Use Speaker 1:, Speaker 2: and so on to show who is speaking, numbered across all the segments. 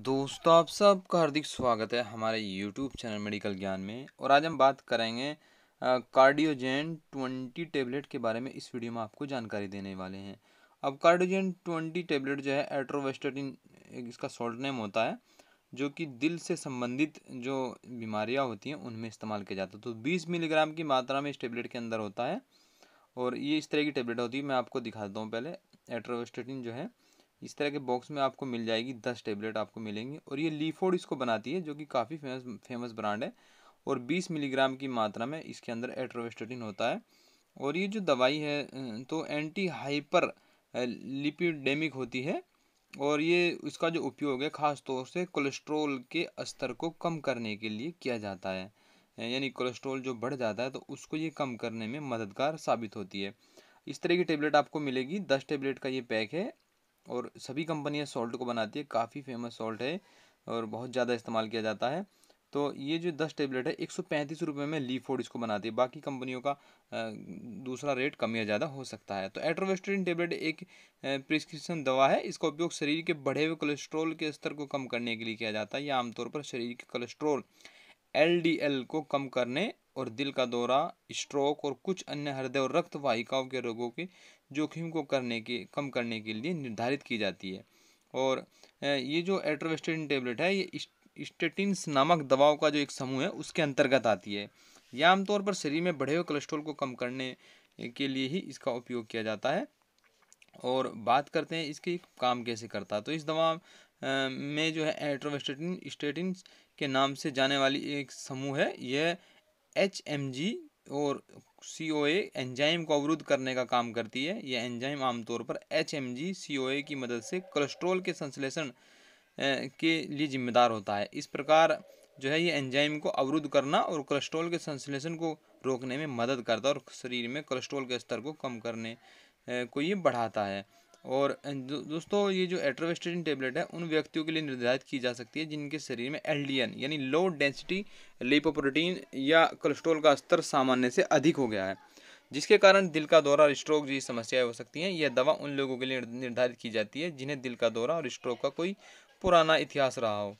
Speaker 1: दोस्तों आप सबका हार्दिक स्वागत है हमारे YouTube चैनल मेडिकल ज्ञान में और आज हम बात करेंगे कार्डियोजेन 20 टेबलेट के बारे में इस वीडियो में आपको जानकारी देने वाले हैं अब कार्डियोजेन 20 टेबलेट जो है एट्रोवेस्टिन इसका शॉर्ट नेम होता है जो कि दिल से संबंधित जो बीमारियाँ होती हैं उनमें इस्तेमाल किया जाता है तो बीस मिलीग्राम की मात्रा में इस टेबलेट के अंदर होता है और ये इस तरह की टेबलेट होती है मैं आपको दिखा देता हूँ पहले एट्रोवेस्टिन जो है इस तरह के बॉक्स में आपको मिल जाएगी दस टेबलेट आपको मिलेंगी और ये लीफोड इसको बनाती है जो कि काफ़ी फेमस फेमस ब्रांड है और बीस मिलीग्राम की मात्रा में इसके अंदर एट्रोवेस्टिन होता है और ये जो दवाई है अं, तो एंटी हाइपर लिपिडेमिक होती है और ये इसका जो उपयोग है ख़ास तौर से कोलेस्ट्रोल के स्तर को कम करने के लिए किया जाता है यानी कोलेस्ट्रोल जो बढ़ जाता है तो उसको ये कम करने में मददगार साबित होती है इस तरह की टेबलेट आपको मिलेगी दस टेबलेट का ये पैक है और सभी कंपनियाँ सॉल्ट को बनाती है काफ़ी फेमस सॉल्ट है और बहुत ज़्यादा इस्तेमाल किया जाता है तो ये जो दस टेबलेट है एक सौ पैंतीस रुपये में लीफोड इसको बनाती है बाकी कंपनियों का दूसरा रेट कम या ज़्यादा हो सकता है तो एट्रोवेस्ट्रिन टेबलेट एक प्रिस्क्रिप्शन दवा है इसका उपयोग शरीर के बढ़े हुए कोलेस्ट्रॉल के स्तर को कम करने के लिए किया जाता है या आमतौर पर शरीर के कोलेस्ट्रॉल एल को कम करने और दिल का दौरा स्ट्रोक और कुछ अन्य हृदय और रक्त वाहिकाओं के रोगों के जोखिम को करने के कम करने के लिए निर्धारित की जाती है और ये जो एट्रोवेस्टेटिन टेबलेट है ये स्टेटिनस नामक दवाओं का जो एक समूह है उसके अंतर्गत आती है यह आमतौर पर शरीर में बढ़े हुए कोलेस्ट्रॉल को कम करने के लिए ही इसका उपयोग किया जाता है और बात करते हैं इसके काम कैसे करता है तो इस दवा में जो है एट्रोवेस्टेटिन स्टेटिन के नाम से जाने वाली एक समूह है यह एच एम जी और सी ओ ए एंजाइम को अवरुद्ध करने का काम करती है यह एंजाइम आमतौर पर एच एम जी सी ओ ए की मदद से कोलेस्ट्रोल के संश्लेषण के लिए जिम्मेदार होता है इस प्रकार जो है ये एंजाइम को अवरुद्ध करना और कोलेस्ट्रोल के संश्लेषण को रोकने में मदद करता है और शरीर में कोलेस्ट्रोल के स्तर को कम करने को ये बढ़ाता है और दोस्तों ये जो एट्रोवेस्टेटिन टेबलेट है उन व्यक्तियों के लिए निर्धारित की जा सकती है जिनके शरीर में एल यानी लो डेंसिटी लिपोप्रोटीन या कोलेस्ट्रोल का स्तर सामान्य से अधिक हो गया है जिसके कारण दिल का दौरा और स्ट्रोक जी समस्याएं हो सकती हैं यह दवा उन लोगों के लिए निर्धारित की जाती है जिन्हें दिल का दौरा और स्ट्रोक का कोई पुराना इतिहास रहा हो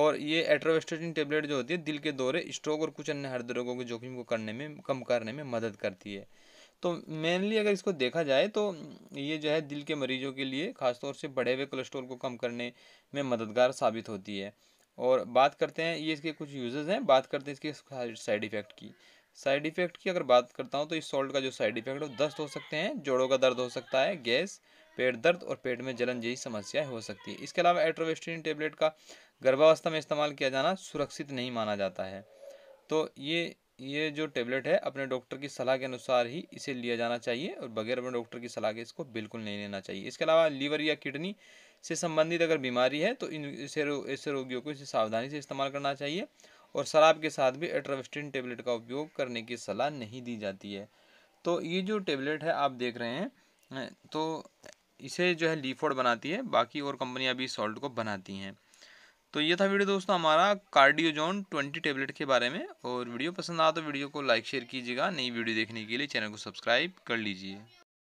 Speaker 1: और ये एट्रोवेस्टेटिन टेबलेट जो होती है दिल के दौरे स्ट्रोक और कुछ अन्य हृदय रोगों के जोखिम को करने में कम करने में मदद करती है तो मेनली अगर इसको देखा जाए तो ये जो है दिल के मरीजों के लिए ख़ासतौर से बढ़े हुए कोलेस्ट्रोल को कम करने में मददगार साबित होती है और बात करते हैं ये इसके कुछ यूज हैं बात करते हैं इसके साइड इफ़ेक्ट की साइड इफ़ेक्ट की अगर बात करता हूँ तो इस सॉल्ट का जो साइड इफ़ेक्ट है वो दस्त हो सकते हैं जोड़ों का दर्द हो सकता है गैस पेट दर्द और पेट में जलन जैसी समस्याएं हो सकती है इसके अलावा एट्रोवेस्टिन टेबलेट का गर्भावस्था में इस्तेमाल किया जाना सुरक्षित नहीं माना जाता है तो ये ये जो टेबलेट है अपने डॉक्टर की सलाह के अनुसार ही इसे लिया जाना चाहिए और बगैर अपने डॉक्टर की सलाह के इसको बिल्कुल नहीं लेना चाहिए इसके अलावा लीवर या किडनी से संबंधित अगर बीमारी है तो इन इसे रो, ऐसे रोगियों को इसे सावधानी से इस्तेमाल करना चाहिए और शराब के साथ भी एट्रावस्टिन टेबलेट का उपयोग करने की सलाह नहीं दी जाती है तो ये जो टेबलेट है आप देख रहे हैं तो इसे जो है लीफोड बनाती है बाकी और कंपनियाँ भी सॉल्ट को बनाती हैं तो ये था वीडियो दोस्तों हमारा कार्डियोजोन ट्वेंटी टेबलेट के बारे में और वीडियो पसंद आया तो वीडियो को लाइक शेयर कीजिएगा नई वीडियो देखने के लिए चैनल को सब्सक्राइब कर लीजिए